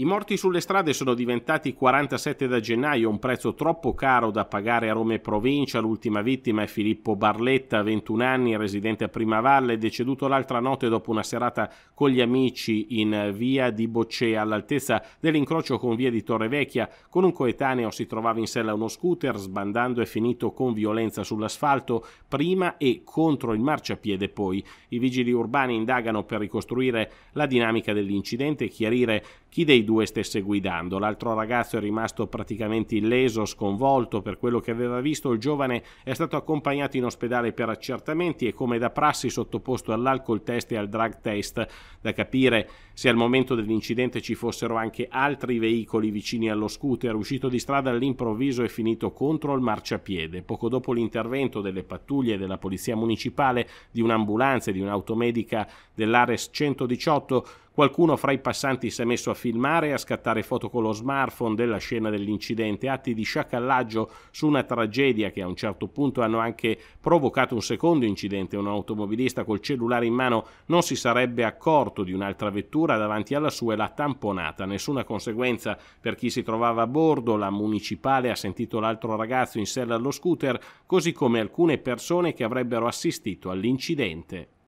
I morti sulle strade sono diventati 47 da gennaio, un prezzo troppo caro da pagare a Roma e provincia. L'ultima vittima è Filippo Barletta, 21 anni, residente a Primavalle, deceduto l'altra notte dopo una serata con gli amici in via di Boccea, all'altezza dell'incrocio con via di Torrevecchia. Con un coetaneo si trovava in sella uno scooter, sbandando e finito con violenza sull'asfalto prima e contro il marciapiede poi. I vigili urbani indagano per ricostruire la dinamica dell'incidente e chiarire chi dei due stesse guidando. L'altro ragazzo è rimasto praticamente illeso, sconvolto per quello che aveva visto. Il giovane è stato accompagnato in ospedale per accertamenti e come da prassi sottoposto all'alcol test e al drug test da capire se al momento dell'incidente ci fossero anche altri veicoli vicini allo scooter. Uscito di strada all'improvviso è finito contro il marciapiede. Poco dopo l'intervento delle pattuglie della polizia municipale, di un'ambulanza e di un'automedica dell'Ares 118 Qualcuno fra i passanti si è messo a filmare e a scattare foto con lo smartphone della scena dell'incidente, atti di sciacallaggio su una tragedia che a un certo punto hanno anche provocato un secondo incidente. Un automobilista col cellulare in mano non si sarebbe accorto di un'altra vettura davanti alla sua e l'ha tamponata. Nessuna conseguenza per chi si trovava a bordo, la municipale ha sentito l'altro ragazzo in sella allo scooter, così come alcune persone che avrebbero assistito all'incidente.